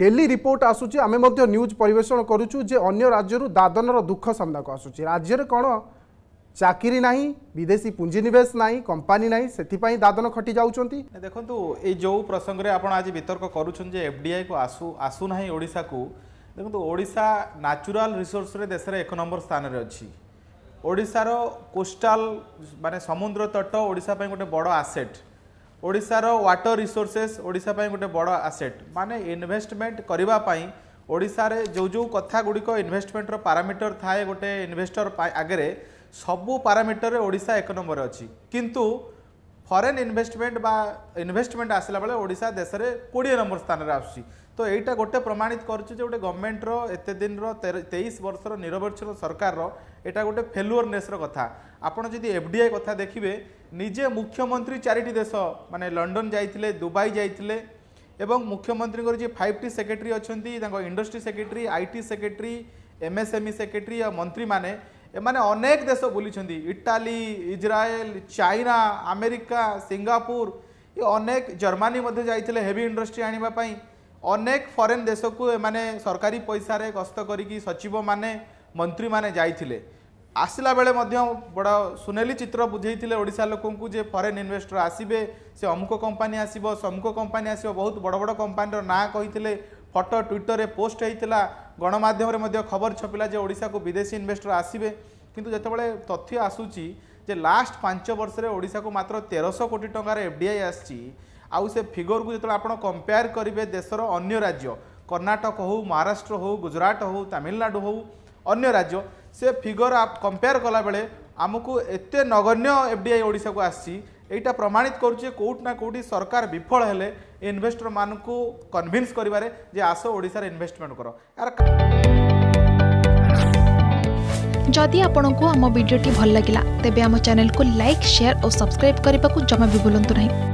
daily report ଆସୁଛି ଆମେ ମଧ୍ୟ ନ୍ୟୁଜ୍ ପରିବେଷଣ କରୁଛୁ ଯେ ଅନ୍ୟ ରାଜ୍ୟରୁ ଦାଦନର ଦୁଃଖ ସାମ୍ନାକୁ ଆସୁଛି ରାଜ୍ୟରେ କ'ଣ ଚାକିରି ନାହିଁ ବିଦେଶୀ ପୁଞ୍ଜିନିବେଶ ନାହିଁ କମ୍ପାନୀ ନାହିଁ ସେଥିପାଇଁ ଦାଦନ ଖଟି ଯାଉଛନ୍ତି ଦେଖନ୍ତୁ ଏଇ ଯେଉଁ ପ୍ରସଙ୍ଗରେ ଆପଣ ଆଜି ବିତର୍କ କରୁଛନ୍ତି ଯେ ଏଫ୍ଡିଆଇକୁ ଆସୁ ଆସୁନାହିଁ ଓଡ଼ିଶାକୁ ଦେଖନ୍ତୁ ଓଡ଼ିଶା ନ୍ୟାଚୁରାଲ ରିସୋର୍ସରେ ଦେଶରେ ଏକ ନମ୍ବର ସ୍ଥାନରେ ଅଛି ଓଡ଼ିଶାର କୋଷ୍ଟାଲ ମାନେ ସମୁଦ୍ର ତଟ ଓଡ଼ିଶା ପାଇଁ ଗୋଟେ ବଡ଼ ଆସେଟ୍ ଓଡ଼ିଶାର ୱାଟର ରିସୋର୍ସେସ୍ ଓଡ଼ିଶା ପାଇଁ ଗୋଟେ ବଡ଼ ଆସେଟ୍ ମାନେ ଇନଭେଷ୍ଟମେଣ୍ଟ କରିବା ପାଇଁ ଓଡ଼ିଶାରେ ଯେଉଁ ଯେଉଁ କଥା ଗୁଡ଼ିକ ଇନଭେଷ୍ଟମେଣ୍ଟର ପାରାମିଟର ଥାଏ ଗୋଟେ ଇନଭେଷ୍ଟର ଆଗରେ ସବୁ ପାରାମିଟରରେ ଓଡ଼ିଶା ଏକ ନମ୍ବରରେ ଅଛି କିନ୍ତୁ ফরেন ইনভেস্টমেন্ট বা ইনভেস্টমেন্ট আসলা বেড়ে ওড়শা দেশের কোড়িয়ে নম্বর স্থানের আসছে তো এইটা গোটে প্রমাণিত করছে যে গোটে গভর্নমেন্টর এতে দিনর তেইশ বর্ষর নিরবচ্ছিন্ন সরকারর এটা গোটে ফেলুওরনেসর কথা আপনার যদি এফডিআই কথা দেখবে নিজে মুখ্যমন্ত্রী চারিটি দেশ মানে লন্ডন যাই দুবাই যাই এবং মুখ্যমন্ত্রী যে ফাইভ টি সেক্রেটারি অনেক industry secretary IT secretary MSME secretary মন্ত্রী মানে এমানে অনেক দেশ বুলিছেন Italy Israel China America Singapore ই অনেক জর্মানি মধ্যে যাই হেভি ইন্ডস্ট্রি আনিবা পাই অনেক ফরেন দেশকু এমানে সরকারি পয়সারে গস্ত করিকি সচিব মানে মন্ত্রী মানে যাইলে আসিলা বেড়ে মধ্য বড় সুনেলি চিত্র বুঝাইলে ওড়শা লোকଙ୍କୁ যে ফরেন ইনভেস্টর আসবে সে অমুক কোম্পানি আসব সমুক কোম্পানি আসব বহুত বড় বড় কোম্পানির না কে ফটো ট্বিটরে পোস্ট হয়েছিল ଗଣମାଧ୍ୟମରେ ମଧ୍ୟ ଖବର ଛପିଲା ଯେ ଓଡ଼ିଶାକୁ ବିଦେଶୀ ଇନଭେଷ୍ଟର ଆସିବେ କିନ୍ତୁ ଯେତେବେଳେ ତଥ୍ୟ ଆସୁଛି ଯେ ଲାଷ୍ଟ ପାଞ୍ଚ ବର୍ଷରେ ଓଡ଼ିଶାକୁ ମାତ୍ର ତେରଶହ କୋଟି ଟଙ୍କାର ଏଫ୍ ଡି ଆଇ ଆସିଛି ଆଉ ସେ ଫିଗରକୁ ଯେତେବେଳେ ଆପଣ କମ୍ପେୟାର କରିବେ ଦେଶର ଅନ୍ୟ ରାଜ୍ୟ କର୍ଣ୍ଣାଟକ ହେଉ ମହାରାଷ୍ଟ୍ର ହେଉ ଗୁଜରାଟ ହେଉ ତାମିଲନାଡ଼ୁ ହେଉ ଅନ୍ୟ ରାଜ୍ୟ ସେ ଫିଗର କମ୍ପେୟାର କଲାବେଳେ ଆମକୁ ଏତେ ନଗଣ୍ୟ ଏଫ୍ ଡି ଆଇ ଓଡ଼ିଶାକୁ ଆସିଛି এইটা প্রমাণিত করছে কোটি না কোটি সরকার বিফল হলে ইনভেস্টর মানুষ কনভিন্স করবার যে আস ওড়শার ইনভেস্টমেন্ট কর যদি আপনার আম ভিডিওটি ভাল লাগিলা তেবে আম চ্যানেল কু লাইক সেয়ার ও সবসক্রাইব করা জমা বি ভুলতু না